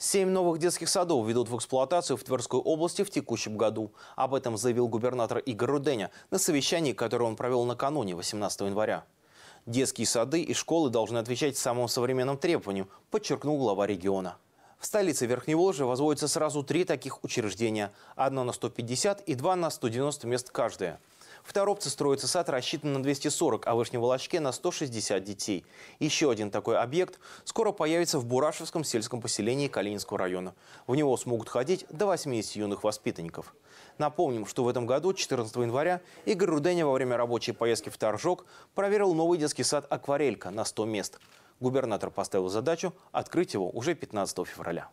Семь новых детских садов ведут в эксплуатацию в Тверской области в текущем году. Об этом заявил губернатор Игорь Руденя на совещании, которое он провел накануне 18 января. Детские сады и школы должны отвечать самым современным требованиям, подчеркнул глава региона. В столице Верхней Волжи возводятся сразу три таких учреждения. Одно на 150 и два на 190 мест каждое – в Торопце строится сад, рассчитан на 240, а в Вышнем на 160 детей. Еще один такой объект скоро появится в Бурашевском сельском поселении Калининского района. В него смогут ходить до 80 юных воспитанников. Напомним, что в этом году, 14 января, Игорь Руденя во время рабочей поездки в Торжок проверил новый детский сад «Акварелька» на 100 мест. Губернатор поставил задачу открыть его уже 15 февраля.